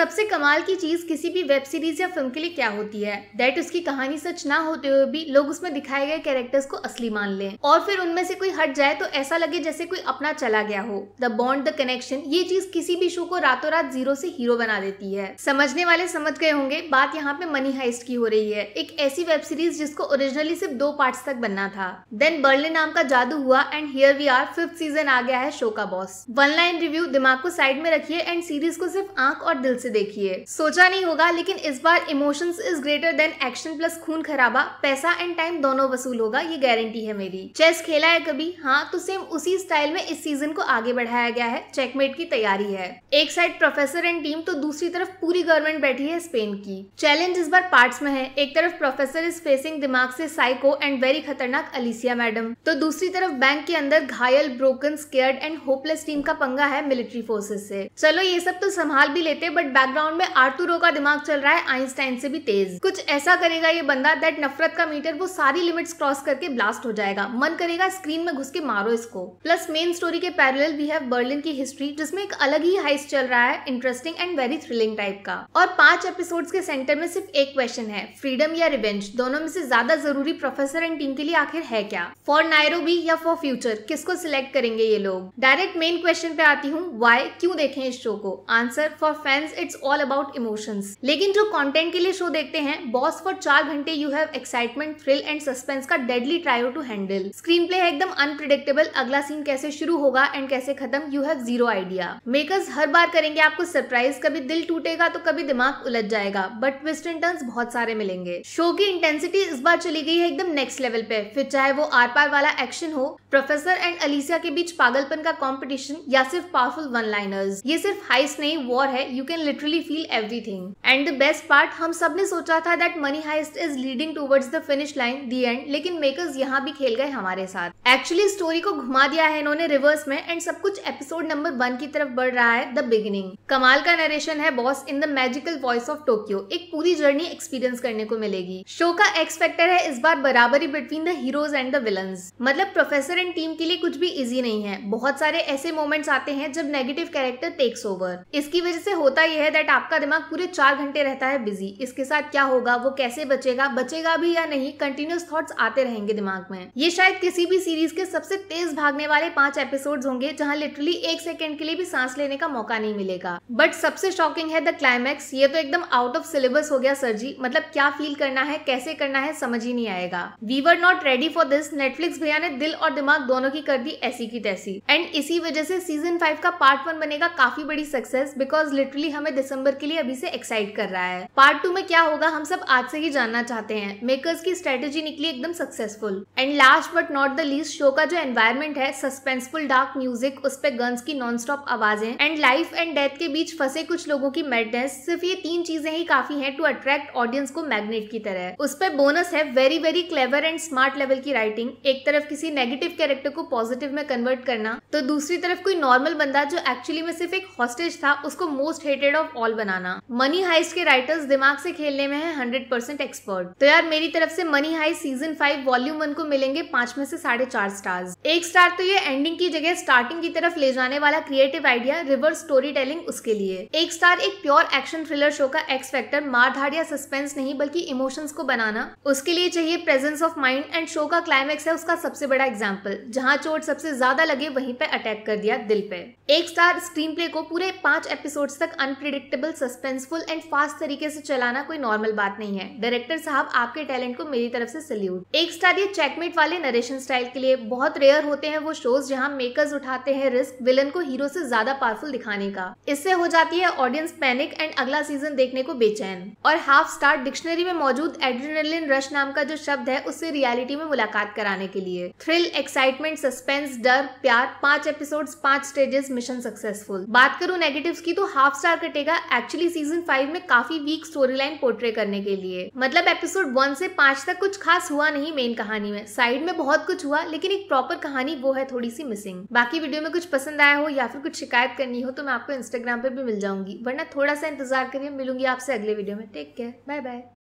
सबसे कमाल की चीज़ किसी भी वेब सीरीज़ या फिल्म के लिए क्या होती है दैट उसकी कहानी सच ना होते हुए भी लोग उसमें दिखाए गए कैरेक्टर्स को असली मान लें और फिर उनमें से कोई हट जाए तो ऐसा लगे जैसे कोई अपना चला गया हो द बॉन्ड द कनेक्शन ये चीज किसी भी शो को रातों रात जीरो से हीरो बना देती है समझने वाले समझ गए होंगे बात यहाँ पे मनी हाइस्ट की हो रही है एक ऐसी वेब सीरीज जिसको ओरिजिनली सिर्फ दो पार्ट तक बनना था देन बर्लिन नाम का जादू हुआ and here we are fifth season आ गया है शो का बॉस वन लाइन रिव्यू दिमाग को साइड में रखिए एंड सीरीज को सिर्फ आंख और दिल से से देखिए सोचा नहीं होगा लेकिन इस बार emotions is greater than action plus खून खराबा पैसा एंड टाइम दोनों वसूल होगा ये गारंटी है मेरी चेस खेला है कभी हाँ तो सेम उसी स्टाइल में इस सीजन को आगे बढ़ाया गया है चेकमेट की तैयारी है एक साइड प्रोफेसर एंड टीम तो दूसरी तरफ पूरी गवर्नमेंट बैठी है स्पेन की चैलेंज इस बार पार्ट में है एक तरफ प्रोफेसर इज फेसिंग दिमाग से साइको एंड वेरी खतरनाक अलिसिया मैडम तो दूसरी तरफ बैंक के अंदर घायल broken scared and hopeless team का पंगा है मिलिट्री फोर्सेज से चलो ये सब तो संभाल भी लेते बट बैकग्राउंड में आर्तुरो का दिमाग चल रहा है आइंस्टाइन से भी तेज कुछ ऐसा करेगा ये बंदा दैट नफरत का मीटर वो सारी लिमिट्स क्रॉस करके ब्लास्ट हो जाएगा मन करेगा स्क्रीन में घुस के मारो इसको प्लस मेन स्टोरी के पैरेलल भी है बर्लिन की हिस्ट्री जिसमें एक अलग ही हाइस चल रहा है interesting and very thrilling type का और पांच एपिसोड के सेंटर में सिर्फ एक क्वेश्चन है फ्रीडम या रिवेंज दोनों में से ज्यादा जरूरी प्रोफेसर एंड टीम के लिए आखिर है क्या फॉर नायरो या फॉर फ्यूचर किसको सिलेक्ट करेंगे ये लोग डायरेक्ट मेन क्वेश्चन पे आती हूँ वाई क्यों देखें इस शो को answer for fans it's all about emotions लेकिन जो कंटेंट के लिए शो देखते हैं बॉस फॉर चार घंटे you have excitement thrill and suspense का deadly trio to handle screenplay है एकदम अनप्रिडिक्टेबल अगला सीन कैसे शुरू होगा एंड कैसे खत्म you have zero idea makers हर बार करेंगे आपको सरप्राइज कभी दिल टूटेगा तो कभी दिमाग उलझ जाएगा बट ट्विस्ट एंड टर्न्स बहुत सारे मिलेंगे शो की इंटेंसिटी इस बार चली गई है एकदम नेक्स्ट लेवल पे फिर चाहे वो आर पार वाला एक्शन हो प्रोफेसर एंड अलीसिया के बीच पागलपन का कॉम्पिटिशन या सिर्फ पावरफुल वन लाइनर्स ये सिर्फ हाइस नहीं वॉर है you can feel everything and the best part हम सब ने सोचा था that money heist is leading towards the finish line the end लेकिन मेकर्स यहाँ भी खेल गए हमारे साथ एक्चुअली स्टोरी को घुमा दिया है इन्होंने रिवर्स में एंड सब कुछ एपिसोड नंबर वन की तरफ बढ़ रहा है द बिगिनिंग कमाल का नरेशन है boss in the magical voice of Tokyo एक पूरी जर्नी एक्सपीरियंस करने को मिलेगी शो का एक्सपेक्टर है इस बार बराबरी between the heroes and the villain मतलब प्रोफेसर एंड टीम के लिए कुछ भी इजी नहीं है बहुत सारे ऐसे मोमेंट्स आते हैं जब नेगेटिव कैरेक्टर टेक्स ओवर इसकी वजह से होता यह है दैट आपका दिमाग पूरे चार घंटे रहता है बिजी इसके साथ क्या होगा वो कैसे बचेगा बचेगा भी या नहीं कंटिन्यूस थॉट्स आते रहेंगे दिमाग में ये शायद किसी भी सीरीज के सबसे तेज भागने वाले पांच एपिसोड होंगे जहाँ लिटरली एक सेकेंड के लिए भी सांस लेने का मौका नहीं मिलेगा बट सबसे शॉकिंग है द क्लाइमैक्स ये तो एकदम आउट ऑफ सिलेबस हो गया सर जी मतलब क्या फील करना है कैसे करना है समझ ही नहीं आएगा we were not ready for this Netflix भैया ने दिल और दिमाग दोनों की कर दी ऐसी की तैसी एंड इसी वजह से सीजन फाइव का पार्ट वन बनेगा काफी बड़ी सक्सेस बिकॉज लिटरली हमें हमें दिसंबर के लिए अभी से एक्साइट कर रहा है पार्ट टू में क्या होगा हम सब आज से ही जानना चाहते हैं मेकर्स की स्ट्रेटेजी निकली एकदम successful and last but not the least show का जो एनवायरमेंट है सस्पेंसफुल डार्क म्यूजिक उस पर गन्स की नॉन स्टॉप आवाजें एंड लाइफ एंड डेथ के बीच फंसे कुछ लोगों की मेडनेस सिर्फ ये तीन चीजें ही काफी है टू अट्रैक्ट ऑडियंस को मैग्नेट की तरह उस पर बोनस है very very clever and smart level की राइटिंग एक तरफ किसी नेगेटिव कैरेक्टर को पॉजिटिव में कन्वर्ट करना तो दूसरी तरफ कोई नॉर्मल बंदा जो एक्चुअली में सिर्फ एक हॉस्टेज था उसको मोस्ट हेटेड ऑफ ऑल बनाना मनी हाइस के राइटर्स दिमाग से खेलने में है हंड्रेड परसेंट एक्सपर्ट तो यार मेरी तरफ से मनी हाइस सीजन फाइव वॉल्यूम वन को मिलेंगे पांच में से साढ़े चार स्टार्स एक स्टार तो ये एंडिंग की जगह स्टार्टिंग की तरफ ले जाने वाला creative idea reverse storytelling उसके लिए एक स्टार एक प्योर एक्शन थ्रिलर शो का एक्स फैक्टर मारधाड़ या सस्पेंस नहीं बल्कि इमोशंस को बनाना उसके लिए चाहिए presence of mind and show का क्लाइमेक्स है उसका सबसे बड़ा एग्जाम्पल जहाँ चोट सबसे ज्यादा लगे वहीं पे अटैक कर दिया दिल पे एक स्टार स्क्रीन प्ले को पूरे पांच एपिसोड्स तक अनप्रिट अनप्रिडिक्टेबल सस्पेंसफुल एंड फास्ट तरीके से चलाना कोई नॉर्मल बात नहीं है डायरेक्टर साहब आपके टैलेंट को मेरी तरफ से सल्यूट एक स्टार ये चेकमेट वाले नरेशन स्टाइल के लिए बहुत रेयर होते हैं वो शोज जहाँ मेकर्स उठाते हैं रिस्क विलन को हीरो से ज्यादा पावरफुल दिखाने का इससे हो जाती है ऑडियंस पैनिक एंड अगला सीजन देखने को बेचैन और हाफ स्टार डिक्शनरी में मौजूद एड्रेनलिन रश नाम का जो शब्द है उससे रियलिटी में मुलाकात कराने के लिए थ्रिल एक्साइटमेंट सस्पेंस डर प्यार पांच एपिसोड पांच स्टेजेस मिशन सक्सेसफुल बात करूँ नेगेटिव की तो हाफ स्टार का देगा एक्चुअली सीजन फाइव में काफी वीक स्टोरी लाइन पोर्ट्रे करने के लिए मतलब एपिसोड वन से पांच तक कुछ खास हुआ नहीं मेन कहानी में साइड में बहुत कुछ हुआ लेकिन एक प्रॉपर कहानी वो है थोड़ी सी मिसिंग बाकी वीडियो में कुछ पसंद आया हो या फिर कुछ शिकायत करनी हो तो मैं आपको इंस्टाग्राम पर भी मिल जाऊंगी वरना थोड़ा सा इंतजार करिए मिलूंगी आपसे अगले वीडियो में टेक केयर बाय बाय